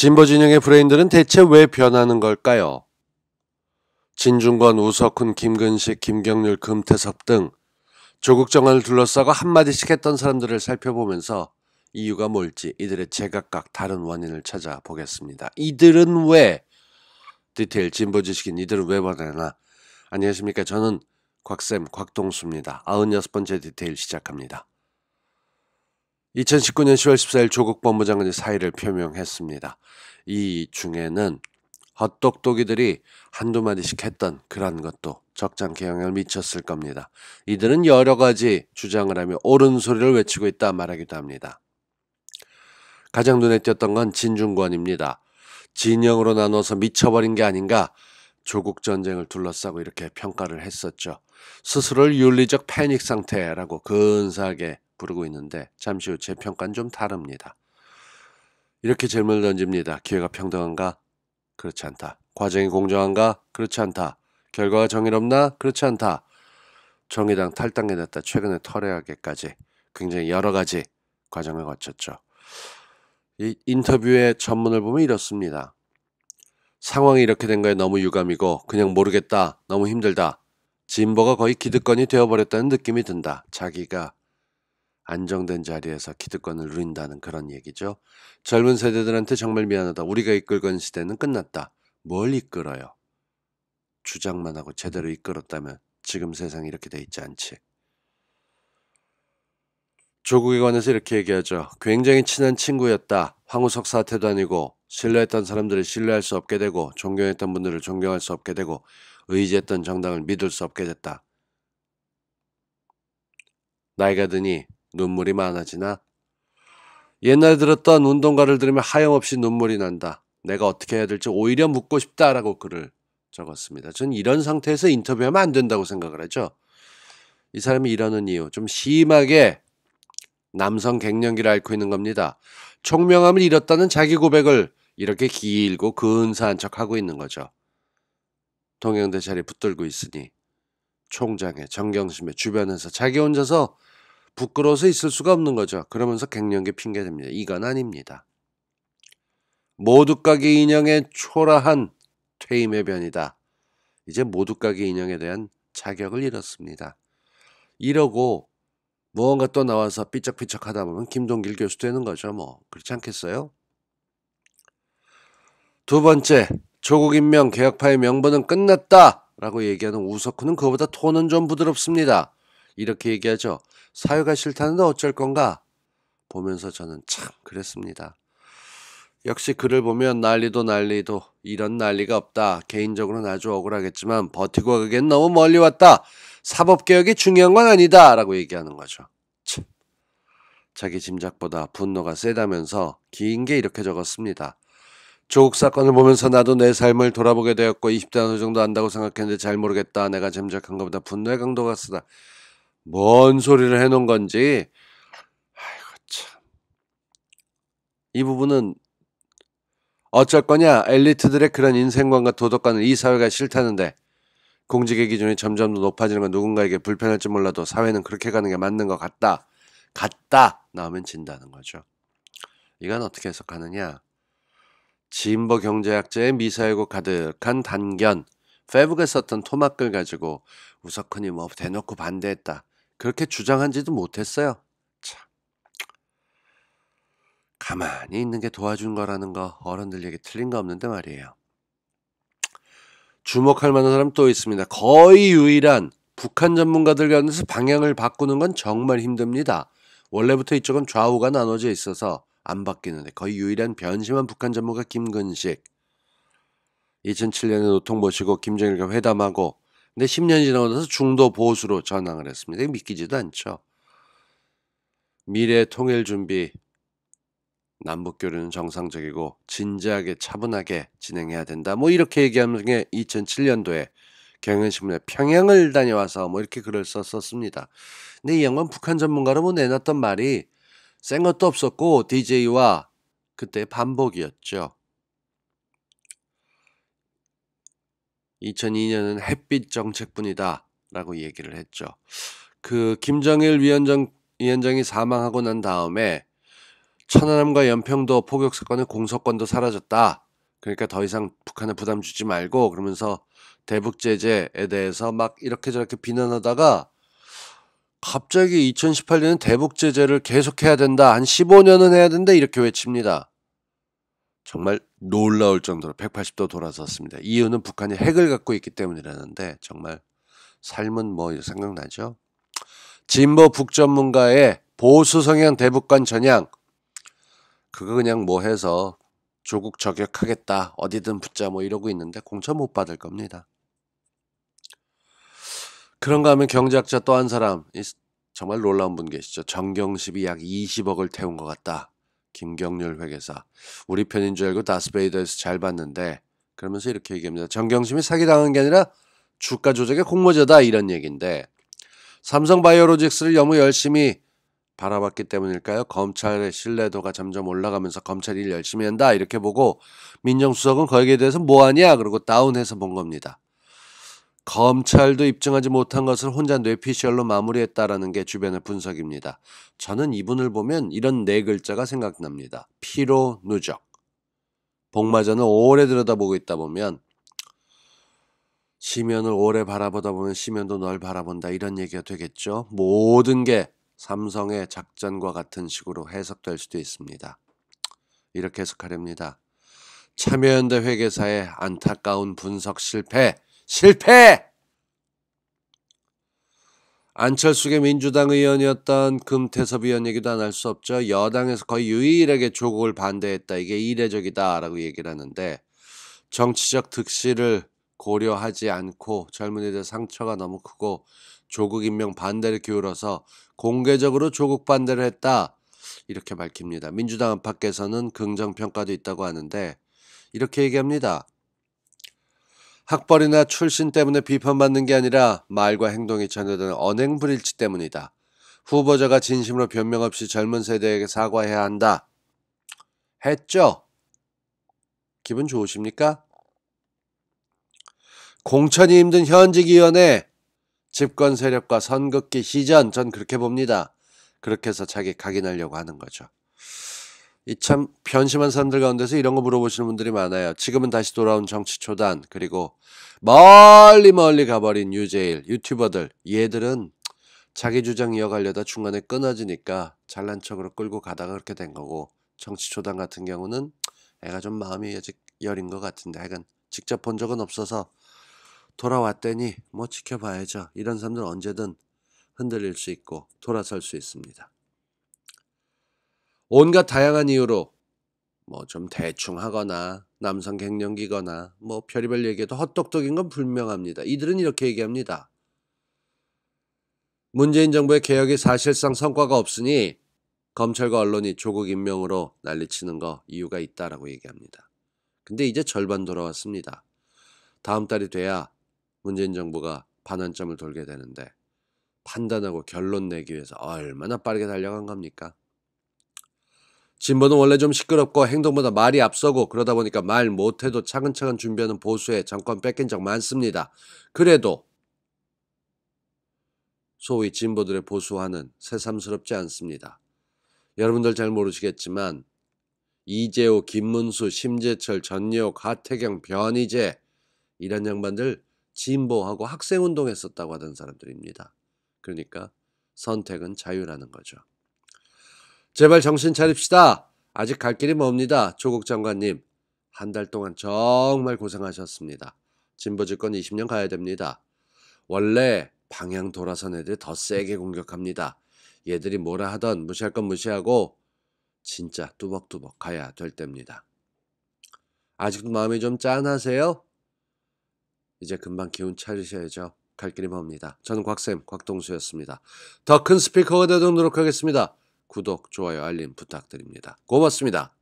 진보 진영의 브레인들은 대체 왜 변하는 걸까요? 진중권, 우석훈, 김근식, 김경률, 금태섭 등 조국 정권을 둘러싸고 한마디씩 했던 사람들을 살펴보면서 이유가 뭘지 이들의 제각각 다른 원인을 찾아보겠습니다. 이들은 왜 디테일 진보 지식인 이들은 왜 변하나? 안녕하십니까? 저는 곽쌤 곽동수입니다. 96번째 디테일 시작합니다. 2019년 10월 14일 조국 법무장관이 사의를 표명했습니다. 이 중에는 헛똑똑이들이 한두 마디씩 했던 그런 것도 적잖게 영향을 미쳤을 겁니다. 이들은 여러 가지 주장을 하며 옳은 소리를 외치고 있다 말하기도 합니다. 가장 눈에 띄었던 건 진중권입니다. 진영으로 나눠서 미쳐버린 게 아닌가 조국 전쟁을 둘러싸고 이렇게 평가를 했었죠. 스스로를 윤리적 패닉 상태라고 근사하게 부르고 있는데 잠시 후 제 평가는 좀 다릅니다. 이렇게 질문을 던집니다. 기회가 평등한가? 그렇지 않다. 과정이 공정한가? 그렇지 않다. 결과가 정의롭나? 그렇지 않다. 정의당 탈당에 됐다. 최근에 털어야겠까지 굉장히 여러 가지 과정을 거쳤죠. 이 인터뷰의 전문을 보면 이렇습니다. 상황이 이렇게 된 거에 너무 유감이고 그냥 모르겠다. 너무 힘들다. 진보가 거의 기득권이 되어버렸다는 느낌이 든다. 자기가 안정된 자리에서 기득권을 누린다는 그런 얘기죠. 젊은 세대들한테 정말 미안하다. 우리가 이끌건 시대는 끝났다. 뭘 이끌어요? 주장만 하고 제대로 이끌었다면 지금 세상이 이렇게 돼 있지 않지. 조국에 관해서 이렇게 얘기하죠. 굉장히 친한 친구였다. 황우석 사태도 아니고 신뢰했던 사람들을 신뢰할 수 없게 되고 존경했던 분들을 존경할 수 없게 되고 의지했던 정당을 믿을 수 없게 됐다. 나이가 드니 눈물이 많아지나 옛날에 들었던 운동가를 들으면 하염없이 눈물이 난다. 내가 어떻게 해야 될지 오히려 묻고 싶다라고 글을 적었습니다. 전 이런 상태에서 인터뷰하면 안 된다고 생각을 하죠. 이 사람이 이러는 이유 좀 심하게 남성 갱년기를 앓고 있는 겁니다. 총명함을 잃었다는 자기 고백을 이렇게 길고 근사한 척 하고 있는 거죠. 동양대 자리 붙들고 있으니 총장의 정경심의 주변에서 자기 혼자서 부끄러워서 있을 수가 없는 거죠. 그러면서 갱년기 핑계됩니다. 이건 아닙니다. 모두가기 인형의 초라한 퇴임의 변이다. 이제 모두가기 인형에 대한 자격을 잃었습니다. 이러고 무언가 또 나와서 삐쩍삐쩍 하다 보면 김동길 교수 되는 거죠. 뭐 그렇지 않겠어요? 두 번째, 조국 인명 개혁파의 명분은 끝났다! 라고 얘기하는 우석훈은 그보다 톤은 좀 부드럽습니다. 이렇게 얘기하죠. 사회가 싫다는데 어쩔 건가? 보면서 저는 참 그랬습니다. 역시 글을 보면 난리도 난리도 이런 난리가 없다. 개인적으로는 아주 억울하겠지만 버티고 가기엔 너무 멀리 왔다. 사법개혁이 중요한 건 아니다. 라고 얘기하는 거죠. 참. 자기 짐작보다 분노가 세다면서 긴 게 이렇게 적었습니다. 조국 사건을 보면서 나도 내 삶을 돌아보게 되었고 20대 어느 정도 안다고 생각했는데 잘 모르겠다. 내가 짐작한 것보다 분노의 강도가 쓰다. 뭔 소리를 해놓은 건지 아이고 참. 이 부분은 어쩔 거냐? 엘리트들의 그런 인생관과 도덕관은 이 사회가 싫다는데 공직의 기준이 점점 더 높아지는 건 누군가에게 불편할지 몰라도 사회는 그렇게 가는 게 맞는 것 같다. 같다 나오면 진다는 거죠. 이건 어떻게 해석하느냐? 진보 경제학자의 미사일고 가득한 단견, 페브가 썼던 토막을 가지고 우석헌이 뭐 대놓고 반대했다. 그렇게 주장한지도 못했어요. 참. 가만히 있는 게 도와준 거라는 거 어른들 얘기 틀린 거 없는데 말이에요. 주목할 만한 사람 또 있습니다. 거의 유일한 북한 전문가들 가운데서 방향을 바꾸는 건 정말 힘듭니다. 원래부터 이쪽은 좌우가 나눠져 있어서 안 바뀌는데 거의 유일한 변심한 북한 전무가 김근식. 2007년에 노통 모시고 김정일과 회담하고 근데 1 0년 지나고 나서 중도 보수로 전향을 했습니다. 믿기지도 않죠. 미래 통일 준비 남북 교류는 정상적이고 진지하게 차분하게 진행해야 된다. 뭐 이렇게 얘기하면서 2007년도에 경향신문에 평양을 다녀와서 뭐 이렇게 글을 썼었습니다. 근데 이 양반 북한 전문가로 뭐 내놨던 말이 생것도 없었고 DJ와 그때 반복이었죠. 2002년은 햇빛 정책뿐이다 라고 얘기를 했죠. 그 김정일 위원장, 위원장이 사망하고 난 다음에 천안함과 연평도 포격 사건의 공소권도 사라졌다. 그러니까 더 이상 북한에 부담 주지 말고 그러면서 대북 제재에 대해서 막 이렇게 저렇게 비난하다가 갑자기 2 0 1 8년 대북 제재를 계속해야 된다. 한 15년은 해야 된다. 이렇게 외칩니다. 정말 놀라울 정도로 180도 돌아섰습니다. 이유는 북한이 핵을 갖고 있기 때문이라는데 정말 삶은 뭐 생각나죠? 진보 북전문가의 보수 성향 대북관 전향 그거 그냥 뭐 해서 조국 저격하겠다 어디든 붙자 뭐 이러고 있는데 공천 못 받을 겁니다. 그런가 하면 경제학자 또 한 사람 정말 놀라운 분 계시죠. 정경심이약 20억을 태운 것 같다. 김경률 회계사. 우리 편인 줄 알고 다스베이더에서 잘 봤는데 그러면서 이렇게 얘기합니다. 정경심이 사기당한 게 아니라 주가 조작의 공모자다 이런 얘기인데 삼성바이오로직스를 너무 열심히 바라봤기 때문일까요? 검찰의 신뢰도가 점점 올라가면서 검찰이 열심히 한다 이렇게 보고 민정수석은 거기에 대해서 뭐하냐 그러고 다운해서 본 겁니다. 검찰도 입증하지 못한 것을 혼자 뇌피셜로 마무리했다라는 게 주변의 분석입니다. 저는 이분을 보면 이런 네 글자가 생각납니다. 피로 누적. 복마전을 오래 들여다보고 있다 보면 시면을 오래 바라보다 보면 시면도 널 바라본다 이런 얘기가 되겠죠. 모든 게 삼성의 작전과 같은 식으로 해석될 수도 있습니다. 이렇게 해석하렵니다. 참여연대 회계사의 안타까운 분석 실패. 실패! 안철수의 민주당 의원이었던 금태섭 의원 얘기도 안 할 수 없죠. 여당에서 거의 유일하게 조국을 반대했다. 이게 이례적이다라고 얘기를 하는데 정치적 득실을 고려하지 않고 젊은이들 상처가 너무 크고 조국 임명 반대를 기울어서 공개적으로 조국 반대를 했다. 이렇게 밝힙니다. 민주당 안팎에서는 긍정 평가도 있다고 하는데 이렇게 얘기합니다. 학벌이나 출신 때문에 비판받는 게 아니라 말과 행동이 전해드는 언행 불일치 때문이다. 후보자가 진심으로 변명 없이 젊은 세대에게 사과해야 한다. 했죠? 기분 좋으십니까? 공천이 힘든 현직위원의 집권 세력과 선긋기 시전, 전 그렇게 봅니다. 그렇게 해서 자기 각인하려고 하는 거죠. 이참 변심한 사람들 가운데서 이런 거 물어보시는 분들이 많아요. 지금은 다시 돌아온 정치 초단 그리고 멀리 멀리 가버린 유재일 유튜버들 얘들은 자기 주장 이어가려다 중간에 끊어지니까 잘난 척으로 끌고 가다가 그렇게 된 거고 정치 초단 같은 경우는 애가 좀 마음이 아직 열인 것 같은데 하여간 직접 본 적은 없어서 돌아왔더니 뭐 지켜봐야죠. 이런 사람들 언제든 흔들릴 수 있고 돌아설 수 있습니다. 온갖 다양한 이유로 뭐 좀 대충 하거나 남성 갱년기거나 뭐 별의별 얘기해도 헛똑똑인 건 분명합니다. 이들은 이렇게 얘기합니다. 문재인 정부의 개혁이 사실상 성과가 없으니 검찰과 언론이 조국 임명으로 난리치는 거 이유가 있다라고 얘기합니다. 근데 이제 절반 돌아왔습니다. 다음 달이 돼야 문재인 정부가 반환점을 돌게 되는데 판단하고 결론 내기 위해서 얼마나 빠르게 달려간 겁니까? 진보는 원래 좀 시끄럽고 행동보다 말이 앞서고 그러다 보니까 말 못해도 차근차근 준비하는 보수에 정권 뺏긴 적 많습니다. 그래도 소위 진보들의 보수화는 새삼스럽지 않습니다. 여러분들 잘 모르시겠지만 이재호, 김문수, 심재철, 전여옥, 하태경, 변희재 이런 양반들 진보하고 학생운동했었다고 하던 사람들입니다. 그러니까 선택은 자유라는 거죠. 제발 정신 차립시다. 아직 갈 길이 멉니다. 조국 장관님. 한 달 동안 정말 고생하셨습니다. 진보 집권 20년 가야 됩니다. 원래 방향 돌아선 애들 더 세게 공격합니다. 얘들이 뭐라 하던 무시할 건 무시하고 진짜 뚜벅뚜벅 가야 될 때입니다. 아직도 마음이 좀 짠하세요? 이제 금방 기운 차리셔야죠. 갈 길이 멉니다. 저는 곽쌤 곽동수였습니다. 더 큰 스피커가 되도록 노력하겠습니다. 구독, 좋아요, 알림 부탁드립니다. 고맙습니다.